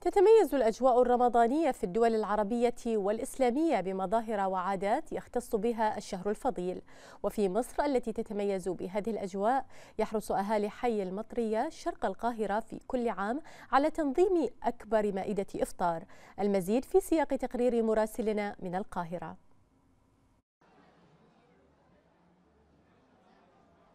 تتميز الأجواء الرمضانية في الدول العربية والإسلامية بمظاهر وعادات يختص بها الشهر الفضيل وفي مصر التي تتميز بهذه الأجواء يحرص أهالي حي المطرية شرق القاهرة في كل عام على تنظيم أكبر مائدة إفطار المزيد في سياق تقرير مراسلنا من القاهرة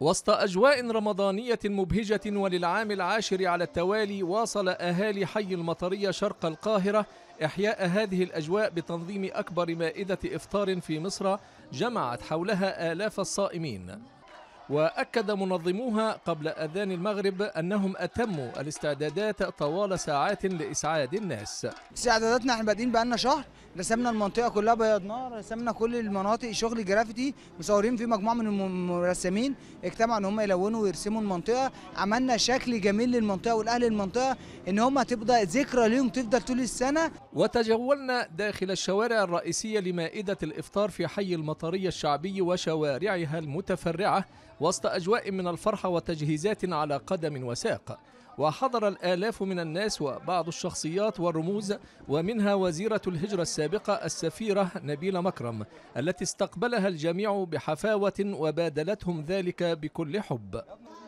وسط أجواء رمضانية مبهجة وللعام العاشر على التوالي واصل أهالي حي المطرية شرق القاهرة إحياء هذه الأجواء بتنظيم أكبر مائدة إفطار في مصر جمعت حولها آلاف الصائمين واكد منظموها قبل اذان المغرب انهم اتموا الاستعدادات طوال ساعات لاسعاد الناس استعداداتنا احنا بادئين بقالنا شهر رسمنا المنطقه كلها بياض نار رسمنا كل المناطق شغل جرافيتي مصورين في مجموعه من المرسمين اجتمعوا ان هم يلونوا ويرسموا المنطقه عملنا شكل جميل للمنطقه والاهل المنطقه ان هم تبقى ذكرى ليهم تفضل طول السنه وتجولنا داخل الشوارع الرئيسيه لمائده الافطار في حي المطريه الشعبي وشوارعها المتفرعه وسط أجواء من الفرحة وتجهيزات على قدم وساق وحضر الآلاف من الناس وبعض الشخصيات والرموز ومنها وزيرة الهجرة السابقة السفيرة نبيلة مكرم التي استقبلها الجميع بحفاوة وبادلتهم ذلك بكل حب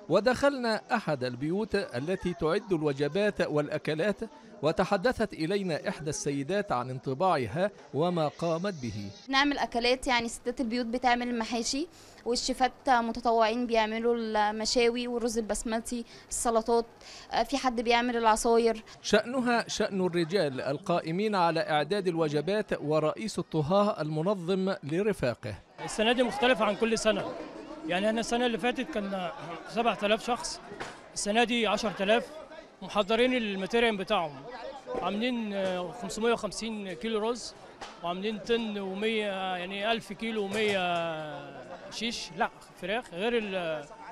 ودخلنا أحد البيوت التي تعد الوجبات والأكلات وتحدثت إلينا إحدى السيدات عن انطباعها وما قامت به نعمل أكلات يعني ستات البيوت بتعمل المحاشي والشيفات متطوعين بيعملوا المشاوي والرز البسمتي السلطات آه، في حد بيعمل العصاير شأنها شأن الرجال القائمين على إعداد الوجبات ورئيس الطهاه المنظم لرفاقه السنة دي مختلفة عن كل سنة يعني انا السنه اللي فاتت كان 7000 شخص السنه دي 10000 محضرين الماتيريال بتاعهم عاملين 550 آه، كيلو رز وعاملين طن و100 يعني 1000 كيلو و100 شيش لا فراخ غير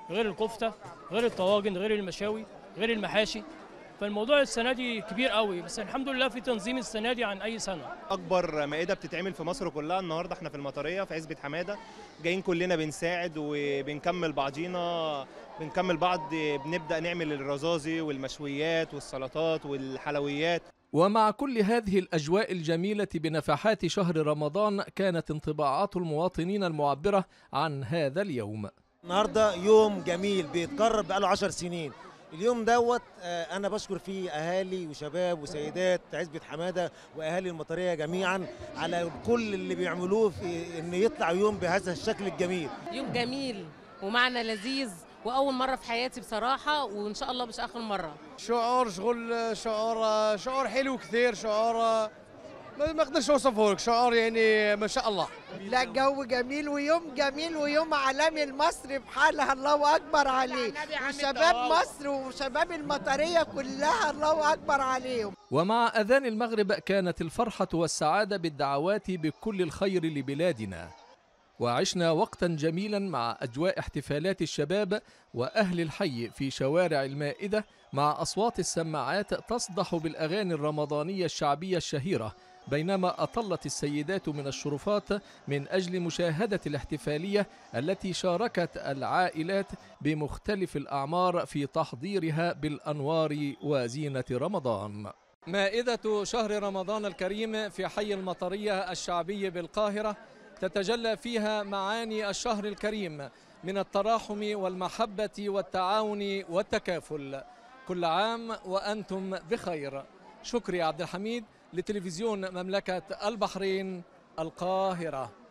غير الكفته غير الطواجن غير المشاوي غير المحاشي فالموضوع السنه دي كبير قوي بس الحمد لله في تنظيم السنه دي عن اي سنه اكبر مائده بتتعمل في مصر كلها النهارده احنا في المطريه في عزبه حماده جايين كلنا بنساعد وبنكمل بعضينا بنكمل بعض بنبدا نعمل الرزازي والمشويات والسلطات والحلويات ومع كل هذه الأجواء الجميلة بنفحات شهر رمضان كانت انطباعات المواطنين المعبرة عن هذا اليوم النهاردة يوم جميل بيتكرر بقاله عشر سنين اليوم دوت آه، انا بشكر فيه اهالي وشباب وسيدات عزبه حماده واهالي المطريه جميعا على كل اللي بيعملوه في ان يطلع يوم بهذا الشكل الجميل يوم جميل ومعنى لذيذ واول مره في حياتي بصراحه وان شاء الله مش اخر مره شعور شغل شعور شعور حلو كثير شعور ما نقدرش نوصفه لك شعور يعني ما شاء الله لا جو جميل ويوم جميل ويوم عالمي المصري بحالها الله اكبر عليه وشباب مصر وشباب المطريه كلها الله اكبر عليهم ومع اذان المغرب كانت الفرحه والسعاده بالدعوات بكل الخير لبلادنا وعشنا وقتا جميلا مع اجواء احتفالات الشباب واهل الحي في شوارع المائده مع اصوات السماعات تصدح بالاغاني الرمضانيه الشعبيه الشهيره بينما أطلت السيدات من الشرفات من أجل مشاهدة الاحتفالية التي شاركت العائلات بمختلف الأعمار في تحضيرها بالأنوار وزينة رمضان مائدة شهر رمضان الكريم في حي المطرية الشعبي بالقاهرة تتجلى فيها معاني الشهر الكريم من التراحم والمحبة والتعاون والتكافل كل عام وأنتم بخير شكري عبد الحميد لتلفزيون مملكة البحرين القاهرة